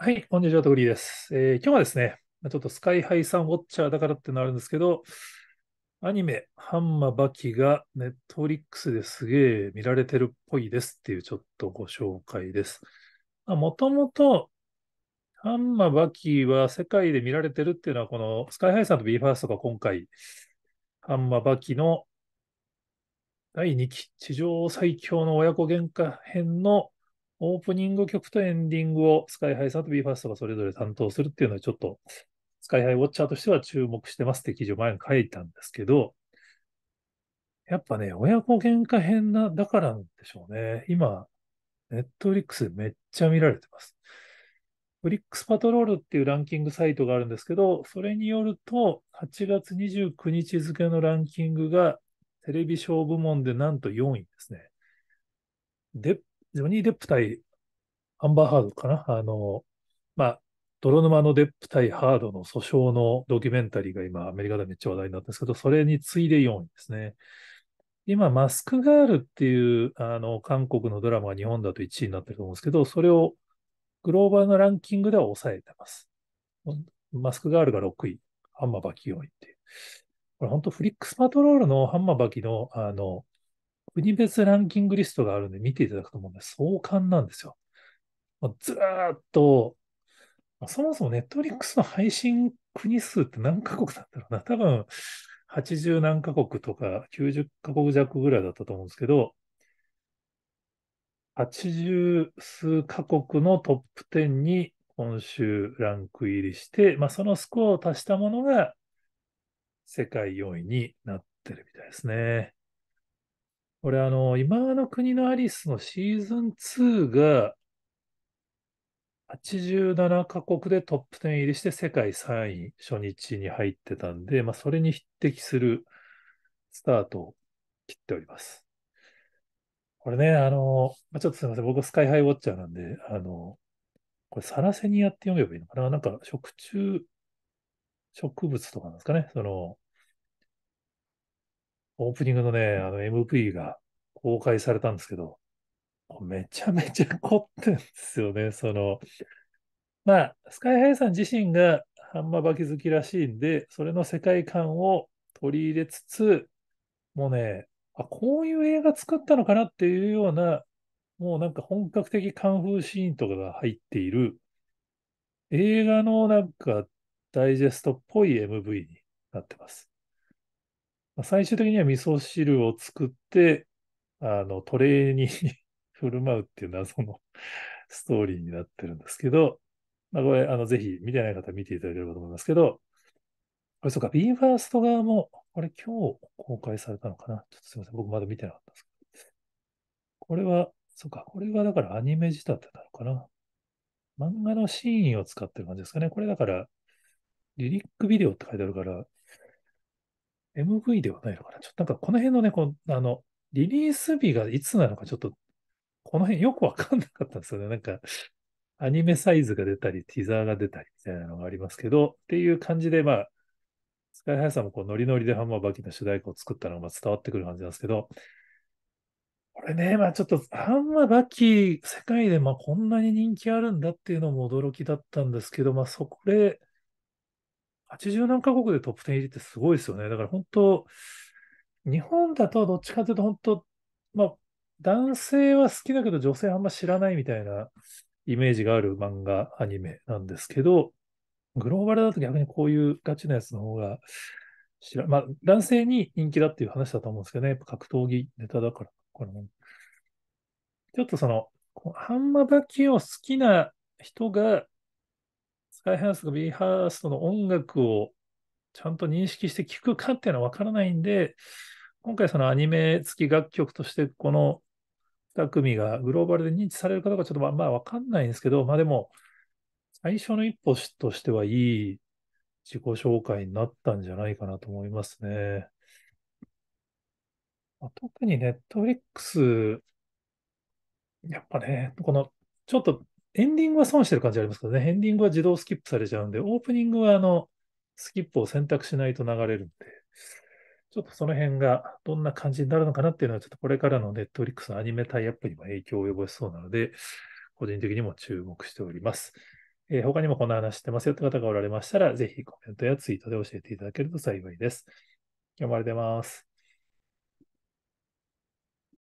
はい、こんにちは、トグリーです、えー、今日はですね、ちょっとスカイハイさんウォッチャーだからってのあるんですけど、アニメ、ハンマバキがネットフリックスですげえ見られてるっぽいですっていうちょっとご紹介です。もともと、ハンマバキは世界で見られてるっていうのは、このスカイハイさんと BE:FIRST が今回、ハンマバキの第2期、地上最強の親子喧嘩編のオープニング曲とエンディングをスカイハイさんと BE:FIRST がそれぞれ担当するっていうのはちょっとスカイハイウォッチャーとしては注目してますって記事を前に書いたんですけど、やっぱね、親子喧嘩編な、だからなんでしょうね。今、ネットフリックスめっちゃ見られてます。フリックスパトロールっていうランキングサイトがあるんですけど、それによると、8月29日付のランキングがテレビショー部門でなんと4位ですね。ジョニー・デップ対アンバー・ハードかなあの、まあ、泥沼のデップ対ハードの訴訟のドキュメンタリーが今、アメリカでめっちゃ話題になったんですけど、それに次いで4位ですね。今、マスクガールっていう、あの、韓国のドラマが日本だと1位になってると思うんですけど、それをグローバルのランキングでは抑えてます。マスクガールが6位、ハンマーバキ4位っていう。これ本当フリックスパトロールのハンマーバキの、あの、国別ランキングリストがあるんで見ていただくともうね、壮観なんですよ。もうずーっと、そもそもネットフリックスの配信国数って何カ国なんだろうな。多分、80何カ国とか90カ国弱ぐらいだったと思うんですけど、80数カ国のトップ10に今週ランク入りして、まあ、そのスコアを足したものが世界4位になってるみたいですね。これあの、今の国のアリスのシーズン2が、87カ国でトップ10入りして世界3位初日に入ってたんで、まあ、それに匹敵するスタートを切っております。これね、あの、まあ、ちょっとすいません。僕スカイハイウォッチャーなんで、あの、これサラセニアって読めばいいのかななんか食虫植物とかなんですかね。その、オープニングのね、あの MV が公開されたんですけど、めちゃめちゃ凝ってんですよね。その、まあ、スカイハイさん自身がハンマーバキ好きらしいんで、それの世界観を取り入れつつ、もうね、あ、こういう映画作ったのかなっていうような、もうなんか本格的カンフーシーンとかが入っている、映画のなんかダイジェストっぽい MV になってます。最終的には味噌汁を作って、あの、トレーに 振る舞うっていう謎のストーリーになってるんですけど、まあ、これ、あの、ぜひ、見てない方見ていただければと思いますけど、これ、そうか、b ーファー s t 側も、これ今日公開されたのかなちょっとすいません。僕まだ見てなかったですけど。これは、そうか、これはだからアニメ仕立てなのかな漫画のシーンを使ってる感じですかね。これだから、リリックビデオって書いてあるから、MV ではないのかな。ちょっとなんかこの辺のね、こあの、リリース日がいつなのかちょっと、この辺よくわかんなかったんですよね。なんか、アニメサイズが出たり、ティザーが出たりみたいなのがありますけど、っていう感じで、まあ、スカイハイさんもこうノリノリでハンマーバキの主題歌を作ったのが伝わってくる感じなんですけど、これね、まあちょっとハンマーバキ、世界でまあこんなに人気あるんだっていうのも驚きだったんですけど、まあそこで、80何カ国でトップ10入りってすごいですよね。だから本当、日本だとどっちかというと本当、まあ、男性は好きだけど女性あんま知らないみたいなイメージがある漫画、アニメなんですけど、グローバルだと逆にこういうガチなやつの方が知ら、まあ、男性に人気だっていう話だと思うんですけどね、やっぱ格闘技ネタだから、これも。ちょっとその、ハンマバキを好きな人がスカイハウスがビーハーストの音楽をちゃんと認識して聴くかっていうのはわからないんで、今回そのアニメ付き楽曲として、この2組がグローバルで認知されるかどうかちょっとまあまあわかんないんですけど、まあでも、最初の一歩としてはいい自己紹介になったんじゃないかなと思いますね。まあ、特にネットフリックス、やっぱね、このちょっとエンディングは損してる感じありますけどね、エンディングは自動スキップされちゃうんで、オープニングはあの、スキップを選択しないと流れるんで、ちょっとその辺がどんな感じになるのかなっていうのは、ちょっとこれからのネットフリックスのアニメタイアップにも影響を及ぼしそうなので、個人的にも注目しております。えー、他にもこの話してますよって方がおられましたら、ぜひコメントやツイートで教えていただけると幸いです。今日もありがとうございます。